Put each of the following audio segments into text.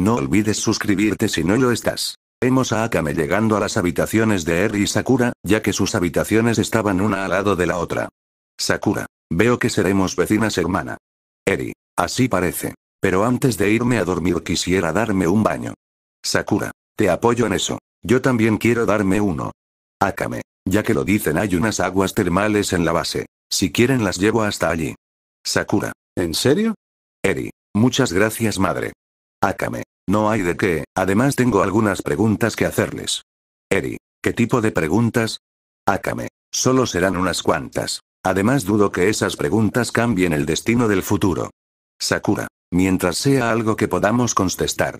No olvides suscribirte si no lo estás. Vemos a Akame llegando a las habitaciones de Eri y Sakura, ya que sus habitaciones estaban una al lado de la otra. Sakura. Veo que seremos vecinas hermana. Eri. Así parece. Pero antes de irme a dormir quisiera darme un baño. Sakura. Te apoyo en eso. Yo también quiero darme uno. Akame. Ya que lo dicen hay unas aguas termales en la base. Si quieren las llevo hasta allí. Sakura. ¿En serio? Eri. Muchas gracias madre. Akame. No hay de qué, además tengo algunas preguntas que hacerles. Eri. ¿Qué tipo de preguntas? Akame. Solo serán unas cuantas. Además dudo que esas preguntas cambien el destino del futuro. Sakura. Mientras sea algo que podamos contestar.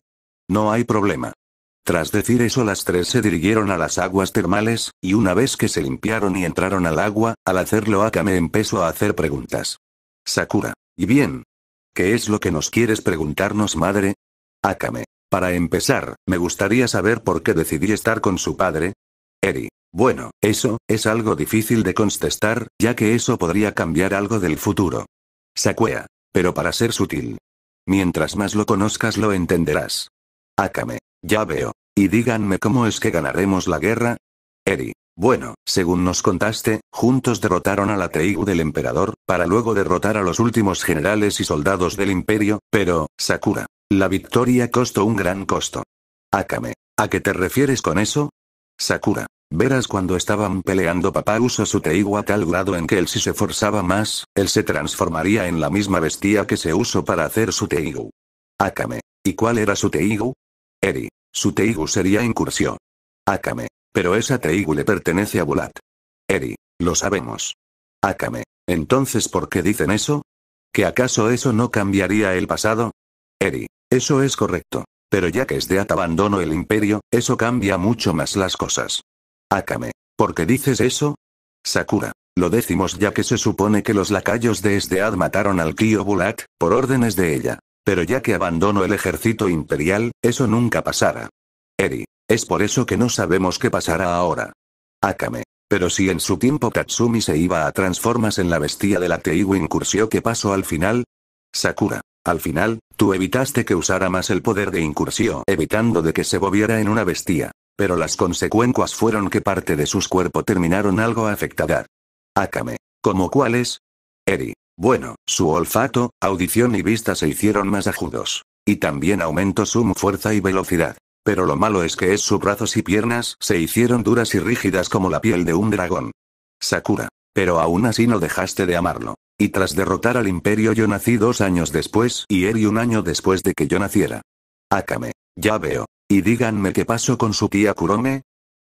No hay problema. Tras decir eso las tres se dirigieron a las aguas termales, y una vez que se limpiaron y entraron al agua, al hacerlo Akame empezó a hacer preguntas. Sakura. ¿Y bien? ¿Qué es lo que nos quieres preguntarnos madre? Akame. Para empezar, me gustaría saber por qué decidí estar con su padre. Eri. Bueno, eso, es algo difícil de contestar, ya que eso podría cambiar algo del futuro. Sakuea. Pero para ser sutil. Mientras más lo conozcas lo entenderás. Akame. Ya veo. Y díganme cómo es que ganaremos la guerra. Eri. Bueno, según nos contaste, juntos derrotaron a la Teigu del emperador, para luego derrotar a los últimos generales y soldados del imperio, pero, Sakura, la victoria costó un gran costo. Akame. ¿A qué te refieres con eso? Sakura. Verás cuando estaban peleando papá usó su teigu a tal grado en que él si se forzaba más, él se transformaría en la misma bestia que se usó para hacer su teigu. Akame. ¿Y cuál era su teigu? Eri. Su teigu sería incursión. Akame. Pero esa teigu le pertenece a Bulat. Eri. Lo sabemos. Akame. Entonces ¿por qué dicen eso? ¿Que acaso eso no cambiaría el pasado? Eri. Eso es correcto. Pero ya que Sdeat abandonó el imperio, eso cambia mucho más las cosas. Akame. ¿Por qué dices eso? Sakura. Lo decimos ya que se supone que los lacayos de Sdeat mataron al Kyo Bulat, por órdenes de ella. Pero ya que abandonó el ejército imperial, eso nunca pasará. Eri. Es por eso que no sabemos qué pasará ahora. Akame. Pero si en su tiempo Katsumi se iba a transformas en la bestia de la Teiwin incursió que pasó al final. Sakura. Al final, tú evitaste que usara más el poder de incursión, evitando de que se volviera en una bestia. Pero las consecuencias fueron que parte de sus cuerpos terminaron algo afectada. Akame. ¿Cómo cuáles? Eri. Bueno, su olfato, audición y vista se hicieron más ajudos. Y también aumentó su fuerza y velocidad. Pero lo malo es que es sus brazos y piernas se hicieron duras y rígidas como la piel de un dragón. Sakura. Pero aún así no dejaste de amarlo. Y tras derrotar al imperio yo nací dos años después y Eri un año después de que yo naciera. Akame. Ya veo. Y díganme qué pasó con su tía Kurome.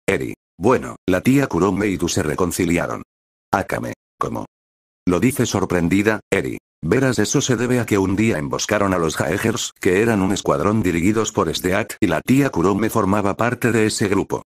Eri. Bueno, la tía Kurome y tú se reconciliaron. Akame. ¿Cómo? Lo dice sorprendida, Eri. Verás, eso se debe a que un día emboscaron a los Jaegers, que eran un escuadrón dirigidos por Steat, y la tía Kurome formaba parte de ese grupo.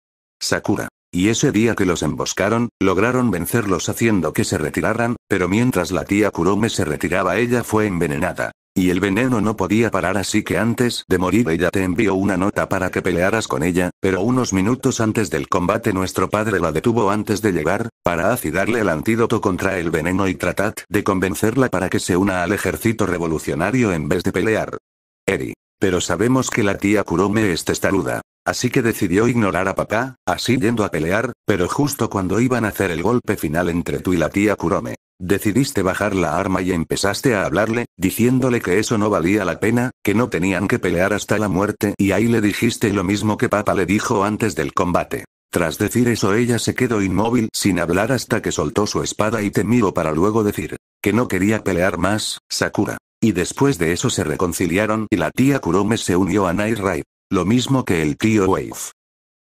Sakura y ese día que los emboscaron, lograron vencerlos haciendo que se retiraran, pero mientras la tía Kurume se retiraba ella fue envenenada. Y el veneno no podía parar así que antes de morir ella te envió una nota para que pelearas con ella, pero unos minutos antes del combate nuestro padre la detuvo antes de llegar, para acidarle el antídoto contra el veneno y tratad de convencerla para que se una al ejército revolucionario en vez de pelear. Eri. Pero sabemos que la tía Kurume es testaruda. Así que decidió ignorar a papá, así yendo a pelear, pero justo cuando iban a hacer el golpe final entre tú y la tía Kurome. Decidiste bajar la arma y empezaste a hablarle, diciéndole que eso no valía la pena, que no tenían que pelear hasta la muerte y ahí le dijiste lo mismo que papá le dijo antes del combate. Tras decir eso ella se quedó inmóvil sin hablar hasta que soltó su espada y te para luego decir, que no quería pelear más, Sakura. Y después de eso se reconciliaron y la tía Kurome se unió a Nairai. Lo mismo que el tío Wave.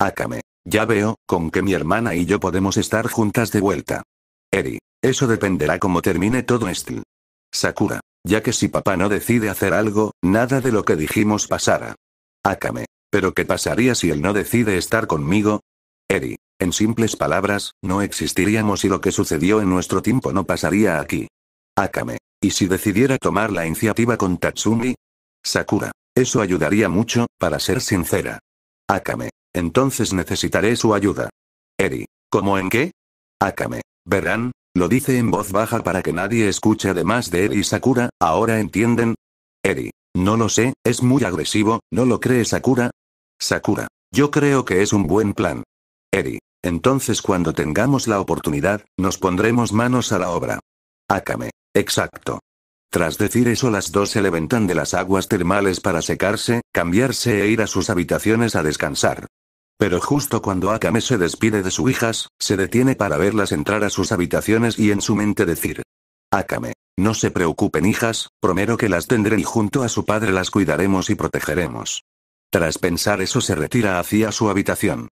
Akame. Ya veo, con que mi hermana y yo podemos estar juntas de vuelta. Eri. Eso dependerá cómo termine todo esto. Sakura. Ya que si papá no decide hacer algo, nada de lo que dijimos pasará. Akame. Pero ¿qué pasaría si él no decide estar conmigo? Eri. En simples palabras, no existiríamos y lo que sucedió en nuestro tiempo no pasaría aquí. Akame. ¿Y si decidiera tomar la iniciativa con Tatsumi? Sakura. Eso ayudaría mucho, para ser sincera. Akame. Entonces necesitaré su ayuda. Eri. ¿Cómo en qué? Akame. Verán, lo dice en voz baja para que nadie escuche además de Eri y Sakura, ¿ahora entienden? Eri. No lo sé, es muy agresivo, ¿no lo cree Sakura? Sakura. Yo creo que es un buen plan. Eri. Entonces cuando tengamos la oportunidad, nos pondremos manos a la obra. Akame. Exacto. Tras decir eso las dos se levantan de las aguas termales para secarse, cambiarse e ir a sus habitaciones a descansar. Pero justo cuando Akame se despide de sus hijas, se detiene para verlas entrar a sus habitaciones y en su mente decir. Akame, no se preocupen hijas, promero que las tendré y junto a su padre las cuidaremos y protegeremos. Tras pensar eso se retira hacia su habitación.